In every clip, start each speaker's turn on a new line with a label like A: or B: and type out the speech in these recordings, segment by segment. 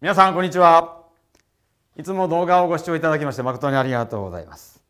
A: 皆さんこんにちはいつも動画をご視聴いただきまして誠にありがとうございます、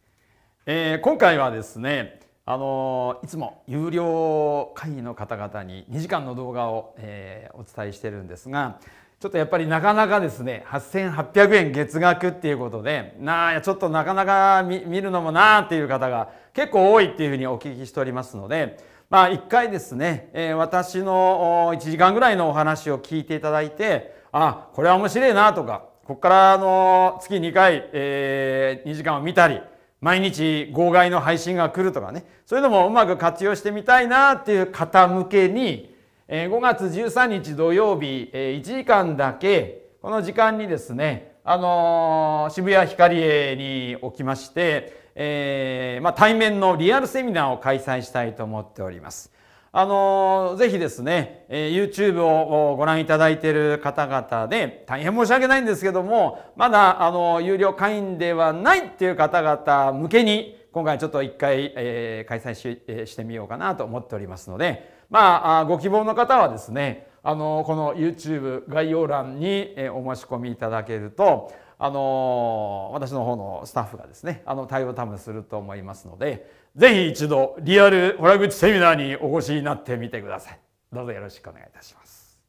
A: えー、今回はですねあのいつも有料会員の方々に2時間の動画を、えー、お伝えしてるんですがちょっとやっぱりなかなかですね8800円月額っていうことでなあちょっとなかなか見るのもなあっていう方が結構多いっていうふうにお聞きしておりますのでまあ一回ですね、えー、私の1時間ぐらいのお話を聞いていただいてあこれは面白いなとかここからあの月2回、えー、2時間を見たり毎日号外の配信が来るとかねそういうのもうまく活用してみたいなっていう方向けに、えー、5月13日土曜日、えー、1時間だけこの時間にですね、あのー、渋谷ヒカリエにおきまして、えーまあ、対面のリアルセミナーを開催したいと思っております。あのー、ぜひですね、えー、YouTube をご覧いただいている方々で、大変申し訳ないんですけども、まだ、あのー、有料会員ではないっていう方々向けに、今回ちょっと一回、えー、開催し,、えしてみようかなと思っておりますので、まあ、ご希望の方はですね、あのこの YouTube 概要欄にお申し込みいただけるとあの私の方のスタッフがですねあの対応多分すると思いますのでぜひ一度リアル洞口セミナーにお越しになってみてくださいどうぞよろしくお願いいたします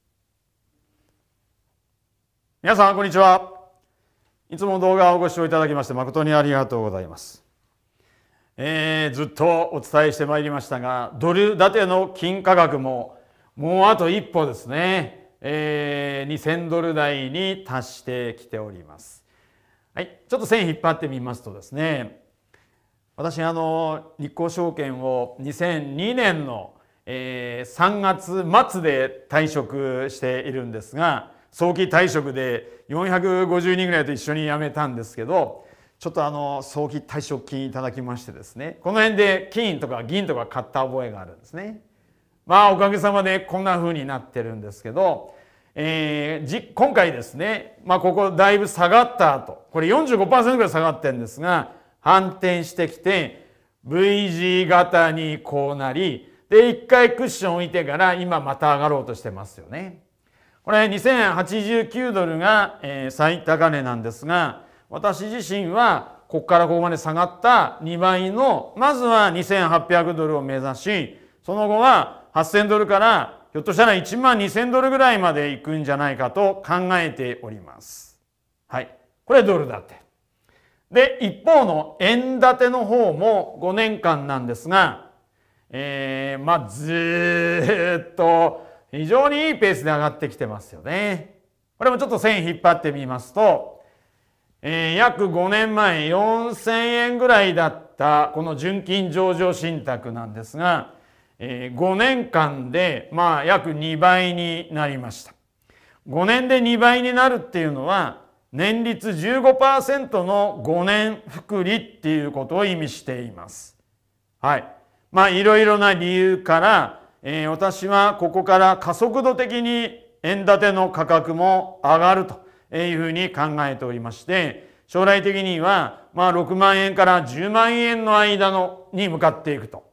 A: 皆さんこんにちはいつも動画をご視聴いただきまして誠にありがとうございますえー、ずっとお伝えしてまいりましたがドル建ての金価格ももうあと一歩ですね、えー、2000ドル台に達してきております。はい、ちょっと線引っ張ってみますとですね私あの日興証券を2002年の、えー、3月末で退職しているんですが早期退職で450人ぐらいと一緒に辞めたんですけどちょっとあの早期退職金いただきましてですねこの辺で金とか銀とか買った覚えがあるんですね。まあおかげさまでこんな風になってるんですけど、えー、今回ですね、まあ、ここだいぶ下がった後、これ45%ぐらい下がってるんですが、反転してきて、V 字型にこうなり、で、一回クッション置いてから今また上がろうとしてますよね。これ2089ドルが最高値なんですが、私自身はここからここまで下がった2倍の、まずは2800ドルを目指し、その後は8000ドルからひょっとしたら1万2000ドルぐらいまでいくんじゃないかと考えております。はい。これドル建て。で、一方の円建ての方も5年間なんですが、えー、まあ、ずっと非常にいいペースで上がってきてますよね。これもちょっと線引っ張ってみますと、えー、約5年前4000円ぐらいだったこの純金上場信託なんですが、え5年間で、まあ、約2倍になりました。5年で2倍になるっていうのは、年率15%の5年複利っていうことを意味しています。はい。まあ、いろいろな理由から、えー、私はここから加速度的に円建ての価格も上がるというふうに考えておりまして、将来的には、まあ、6万円から10万円の間のに向かっていくと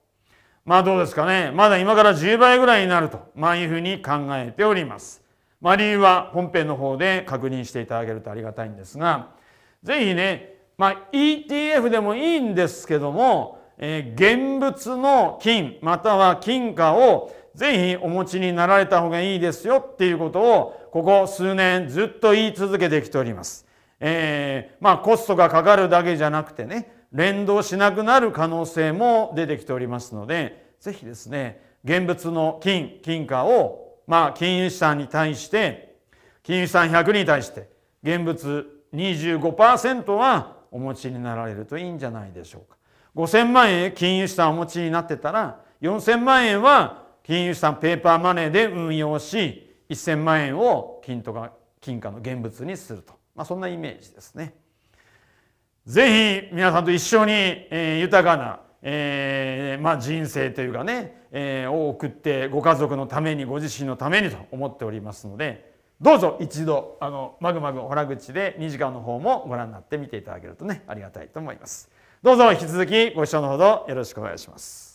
A: まあどうですかね。まだ今から10倍ぐらいになると、まあいうふうに考えております。まあ理由は本編の方で確認していただけるとありがたいんですが、ぜひね、まあ ETF でもいいんですけども、えー、現物の金または金貨をぜひお持ちになられた方がいいですよっていうことをここ数年ずっと言い続けてきております。えー、まあコストがかかるだけじゃなくてね連動しなくなる可能性も出てきておりますので、ぜひですね、現物の金、金貨を、まあ、金融資産に対して、金融資産100に対して、現物25%はお持ちになられるといいんじゃないでしょうか。5000万円金融資産お持ちになってたら、4000万円は金融資産ペーパーマネーで運用し、1000万円を金とか金貨の現物にすると。まあ、そんなイメージですね。ぜひ皆さんと一緒に、えー、豊かな、えーまあ、人生というかね、えー、を送ってご家族のためにご自身のためにと思っておりますのでどうぞ一度あのマグマグ洞口で2時間の方もご覧になってみていただけるとねありがたいと思います。どうぞ引き続きご視聴のほどよろしくお願いします。